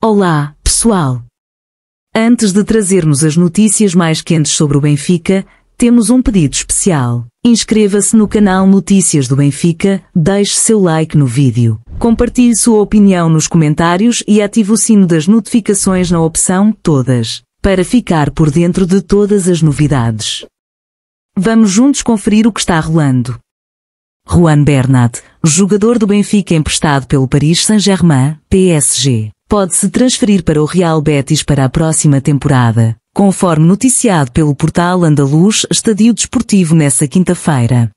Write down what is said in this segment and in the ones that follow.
Olá, pessoal! Antes de trazermos as notícias mais quentes sobre o Benfica, temos um pedido especial. Inscreva-se no canal Notícias do Benfica, deixe seu like no vídeo, compartilhe sua opinião nos comentários e ative o sino das notificações na opção Todas, para ficar por dentro de todas as novidades. Vamos juntos conferir o que está rolando. Juan Bernat, jogador do Benfica emprestado pelo Paris Saint-Germain, PSG pode-se transferir para o Real Betis para a próxima temporada, conforme noticiado pelo portal andaluz Estadio Desportivo nessa quinta-feira.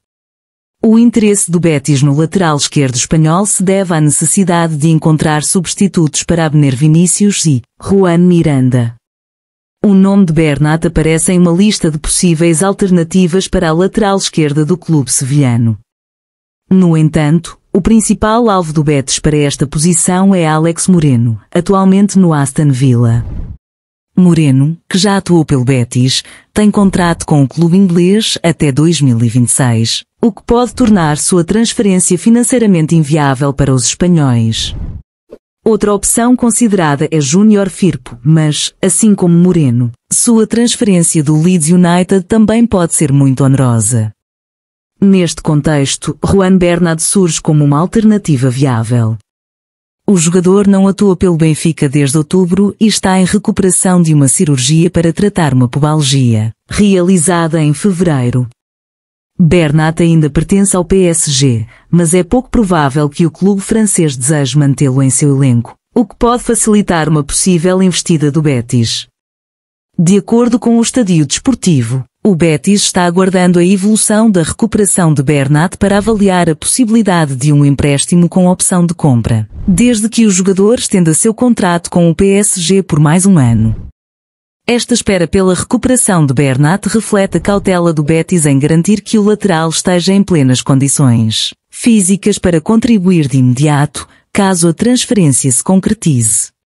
O interesse do Betis no lateral esquerdo espanhol se deve à necessidade de encontrar substitutos para Abner Vinícius e Juan Miranda. O nome de Bernat aparece em uma lista de possíveis alternativas para a lateral esquerda do clube sevilhano. No entanto, o principal alvo do Betis para esta posição é Alex Moreno, atualmente no Aston Villa. Moreno, que já atuou pelo Betis, tem contrato com o clube inglês até 2026, o que pode tornar sua transferência financeiramente inviável para os espanhóis. Outra opção considerada é Júnior Firpo, mas, assim como Moreno, sua transferência do Leeds United também pode ser muito onerosa. Neste contexto, Juan Bernard surge como uma alternativa viável. O jogador não atua pelo Benfica desde outubro e está em recuperação de uma cirurgia para tratar uma pubalgia, realizada em fevereiro. Bernat ainda pertence ao PSG, mas é pouco provável que o clube francês deseje mantê-lo em seu elenco, o que pode facilitar uma possível investida do Betis. De acordo com o Estadio Desportivo, o Betis está aguardando a evolução da recuperação de Bernat para avaliar a possibilidade de um empréstimo com opção de compra, desde que o jogador estenda seu contrato com o PSG por mais um ano. Esta espera pela recuperação de Bernat reflete a cautela do Betis em garantir que o lateral esteja em plenas condições físicas para contribuir de imediato, caso a transferência se concretize.